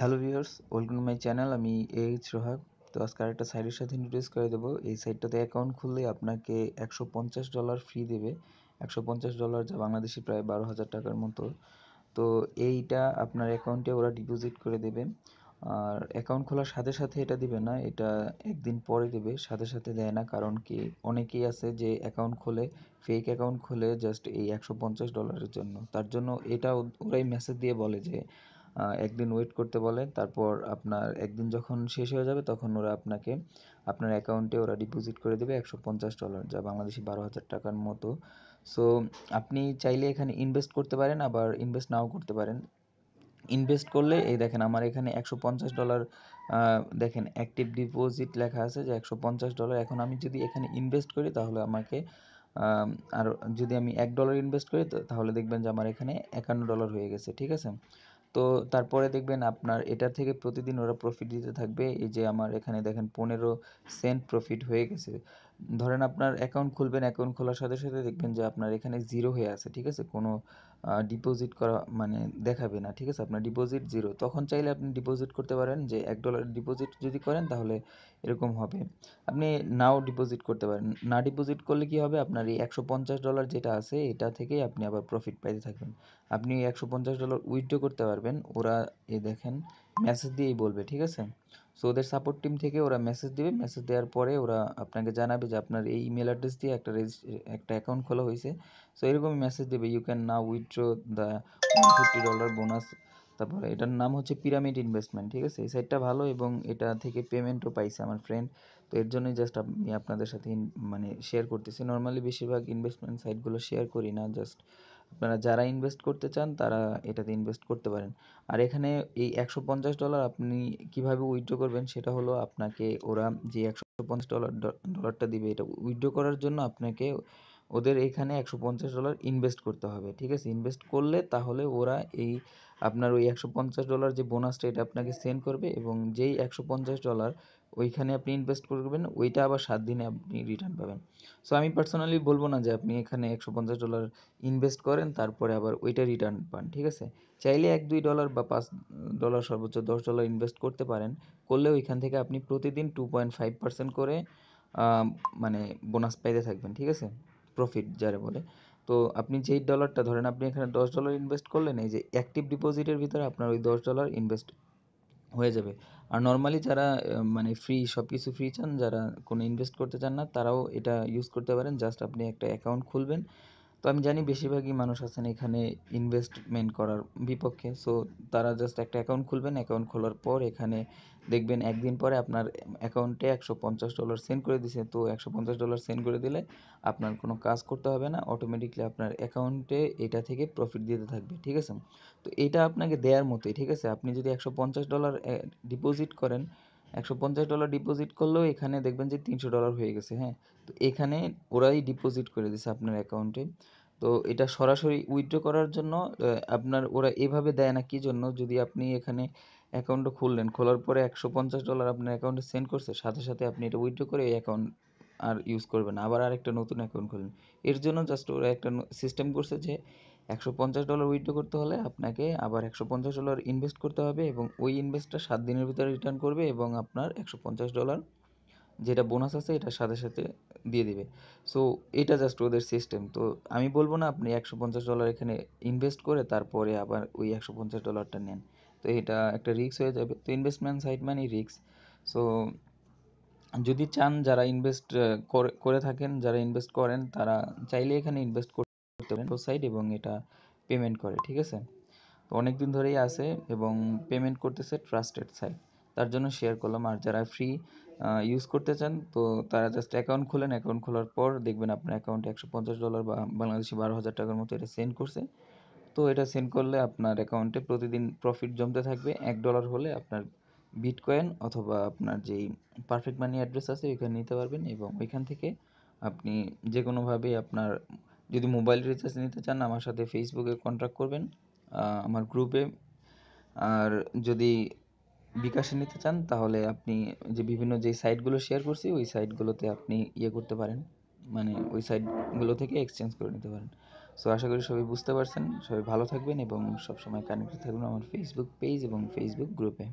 hello viewers welcome my channel আমি H Rohab তো আজকে আরেকটা সাইটের সাথে ইন্ট্রোডিউস করে দেবো এই সাইটটাতে অ্যাকাউন্ট খুললে আপনাকে একশো পঞ্চাশ ডলার ফ্রি দেবে একশো পঞ্চাশ ডলার যা বাংলাদেশি প্রায় বারো হাজার টাকার মতো তো এইটা আপনার অ্যাকাউন্টে ওরা ডিপোজিট করে দেবে আর অ্যাকাউন্ট খোলার সাথে সাথে এটা দেবে না এটা একদিন পরে দেবে সাথে সাথে দেয় না কারণ কি অনেকেই আছে যে অ্যাকাউন্ট খোলে ফেক অ্যাকাউন্ট খোলে জাস্ট এই একশো পঞ্চাশ ডলারের জন্য তার জন্য এটা ওরাই মেসেজ দিয়ে বলে যে একদিন ওয়েট করতে বলে তারপর আপনার একদিন যখন শেষ হয়ে যাবে তখন ওরা আপনাকে আপনার অ্যাকাউন্টে ওরা ডিপোজিট করে দেবে একশো পঞ্চাশ ডলার যা বাংলাদেশি বারো হাজার টাকার মতো সো আপনি চাইলে এখানে ইনভেস্ট করতে পারেন আবার ইনভেস্ট নাও করতে পারেন ইনভেস্ট করলে এই দেখেন আমার এখানে একশো পঞ্চাশ ডলার দেখেন অ্যাক্টিভ ডিপোজিট লেখা আছে যে একশো পঞ্চাশ ডলার এখন আমি যদি এখানে ইনভেস্ট করি তাহলে আমাকে আর যদি আমি এক ডলার ইনভেস্ট করি তাহলে দেখবেন যে আমার এখানে একান্ন ডলার হয়ে গেছে ঠিক আছে তো তারপরে দেখবেন আপনার এটা থেকে প্রতিদিন ওরা প্রফিট দিতে থাকবে এই যে আমার এখানে দেখেন পনেরো সেন্ট প্রফিট হয়ে গেছে ধরেন আপনার অ্যাকাউন্ট খুলবেন অ্যাকাউন্ট খোলার সাথে সাথে দেখবেন যে আপনার এখানে জিরো হয়ে আছে ঠিক আছে কোনো ডিপোজিট করা মানে দেখাবে না ঠিক আছে আপনার ডিপোজিট জিরো তখন চাইলে আপনি ডিপোজিট করতে পারেন যে এক ডলার ডিপোজিট যদি করেন তাহলে এরকম হবে আপনি নাও ডিপোজিট করতে পারেন না ডিপোজিট করলে কি হবে আপনার এই একশো পঞ্চাশ ডলার যেটা আছে এটা থেকেই আপনি আবার প্রফিট পাইতে থাকবেন আপনি একশো পঞ্চাশ ডলার উইথড্র করতে পারবেন ওরা এ দেখেন মেসেজ দিয়েই বলবে ঠিক আছে সো ওদের সাপোর্ট টিম থেকে ওরা মেসেজ দেবে মেসেজ দেওয়ার পরে ওরা আপনাকে জানাবে যে আপনার এই ইমেল অ্যাড্রেস দিয়ে একটা একটা অ্যাকাউন্ট খোলা হয়েছে সো এরকমই মেসেজ দেবে you can now withdraw the one fifty dollar bonus তারপরে এটার নাম হচ্ছে পিরামিড ইনভেস্টমেন্ট ঠিক আছে এই সাইটটা ভালো এবং এটা থেকে পেমেন্টও পাইছে আমার ফ্রেন্ড তো এর জন্যই জাস্ট আমি আপনাদের সাথে মানে শেয়ার করতেছি নর্মালি বেশিরভাগ ইনভেস্টমেন্ট সাইটগুলো শেয়ার করি না জাস্ট আপনারা মানে যারা ইনভেস্ট করতে চান তারা এটাতে ইনভেস্ট করতে পারেন আর এখানে এই একশো পঞ্চাশ ডলার আপনি কিভাবে উইথড্র করবেন সেটা হলো আপনাকে ওরা যে একশো পঞ্চাশ ডলার ডলারটা দিবে এটা উইথড্র করার জন্য আপনাকে ওদের এখানে একশো পঞ্চাশ ডলার ইনভেস্ট করতে হবে ঠিক আছে ইনভেস্ট করলে তাহলে ওরা এই আপনার ওই একশো পঞ্চাশ ডলার যে বোনাসটা এটা আপনাকে সেন্ড করবে এবং যেই একশো পঞ্চাশ ডলার ওইখানে আপনি ইনভেস্ট করবেন ওইটা আবার সাত দিনে আপনি রিটার্ন পাবেন সো আমি পার্সোনালি বলবো না যে আপনি এখানে একশো পঞ্চাশ ডলার ইনভেস্ট করেন তারপরে আবার ওইটা রিটার্ন পান ঠিক আছে চাইলে এক দুই ডলার বা পাঁচ ডলার সর্বোচ্চ দশ ডলার ইনভেস্ট করতে পারেন করলে ওইখান থেকে আপনি প্রতিদিন টু পয়েন্ট ফাইভ পার্সেন্ট করে মানে বোনাস পাইতে থাকবেন ঠিক আছে প্রফিট যারা বলে তো আপনি যেই ডলারটা ধরেন আপনি এখানে দশ ডলার ইনভেস্ট করলেন এই যে অ্যাক্টিভ ডিপোজিটের ভিতরে আপনার ওই দশ ডলার ইনভেস্ট হয়ে যাবে আর নর্মালি যারা মানে ফ্রি সব কিছু ফ্রি চান যারা কোনো ইনভেস্ট করতে চান না তারাও এটা ইউজ করতে পারেন জাস্ট আপনি একটা অ্যাকাউন্ট খুলবেন তো আমি জানি বেশিরভাগই মানুষ আছেন এখানে ইনভেস্টমেন্ট করার বিপক্ষে সো তারা জাস্ট একটা অ্যাকাউন্ট খুলবেন অ্যাকাউন্ট খোলার পর এখানে দেখবেন একদিন পরে আপনার অ্যাকাউন্টে একশো পঞ্চাশ ডলার সেন্ড করে দিছে তো একশো পঞ্চাশ ডলার সেন্ড করে দিলে আপনার কোনো কাজ করতে হবে না অটোমেটিকলি আপনার অ্যাকাউন্টে এটা থেকে প্রফিট দিতে থাকবে ঠিক আছে তো এটা আপনাকে দেওয়ার মতোই ঠিক আছে আপনি যদি একশো পঞ্চাশ ডলার ডিপোজিট করেন একশো পঞ্চাশ ডলার ডিপোজিট করলেও এখানে দেখবেন যে তিনশো ডলার হয়ে গেছে হ্যাঁ তো এখানে ওরাই ডিপোজিট করে দিছে আপনার অ্যাকাউন্টে তো এটা সরাসরি উইথড্র করার জন্য আপনার ওরা এভাবে দেয় না কি জন্য যদি আপনি এখানে অ্যাকাউন্টটা খুললেন খোলার পরে একশো পঞ্চাশ ডলার আপনার অ্যাকাউন্টে সেন্ড করছে সাথে সাথে আপনি এটা উইথড্র করে এই অ্যাকাউন্ট আর ইউজ করবে না আবার আরেকটা নতুন অ্যাকাউন্ট খুলুন এর জন্য জাস্ট ওরা একটা সিস্টেম করছে যে একশো পঞ্চাশ ডলার উইথড্র করতে হলে আপনাকে আবার একশো পঞ্চাশ ডলার ইনভেস্ট করতে হবে এবং ওই ইনভেস্টটা সাত দিনের ভিতরে রিটার্ন করবে এবং আপনার একশো পঞ্চাশ ডলার যেটা বোনাস আছে এটা সাথে সাথে দিয়ে দিবে সো এটা জাস্ট ওদের সিস্টেম তো আমি বলবো না আপনি একশো পঞ্চাশ ডলার এখানে ইনভেস্ট করে তারপরে আবার ওই একশো পঞ্চাশ ডলারটা নেন তো এটা একটা রিস্ক হয়ে যাবে তো ইনভেস্টমেন্ট সাইড মানে রিস্ক সো যদি চান যারা ইনভেস্ট করে থাকেন যারা ইনভেস্ট করেন তারা চাইলে এখানে ইনভেস্ট করতে পারেন ওয়েবসাইট এবং এটা পেমেন্ট করে ঠিক আছে তো অনেক দিন ধরেই আছে এবং পেমেন্ট করতেছে ট্রাস্টেড সাইট তার জন্য শেয়ার করলাম আর যারা ফ্রি ইউজ করতে চান তো তারা জাস্ট অ্যাকাউন্ট খোলেন অ্যাকাউন্ট খোলার পর দেখবেন আপনার অ্যাকাউন্টে একশো পঞ্চাশ ডলার বা বাংলাদেশি বারো হাজার টাকার মতো এটা সেন্ড করছে তো এটা সেন্ড করলে আপনার অ্যাকাউন্টে প্রতিদিন প্রফিট জমতে থাকবে এক ডলার হলে আপনার বিটকয়েন অথবা আপনার যেই পারফেক্ট মানি অ্যাড্রেস আছে ওইখানে নিতে পারবেন এবং ওইখান থেকে আপনি যে কোনোভাবেই আপনার যদি মোবাইল রিচার্জ নিতে চান আমার সাথে ফেসবুকে কন্ট্যাক্ট করবেন আমার গ্রুপে আর যদি বিকাশে নিতে চান তাহলে আপনি যে বিভিন্ন যে সাইটগুলো শেয়ার করছি ওই সাইটগুলোতে আপনি ইয়ে করতে পারেন মানে ওই সাইটগুলো থেকে এক্সচেঞ্জ করে নিতে পারেন সো আশা করি সবাই বুঝতে পারছেন সবাই ভালো থাকবেন এবং সবসময় কানেক্টেড থাকবেন আমার ফেসবুক পেজ এবং ফেসবুক গ্রুপে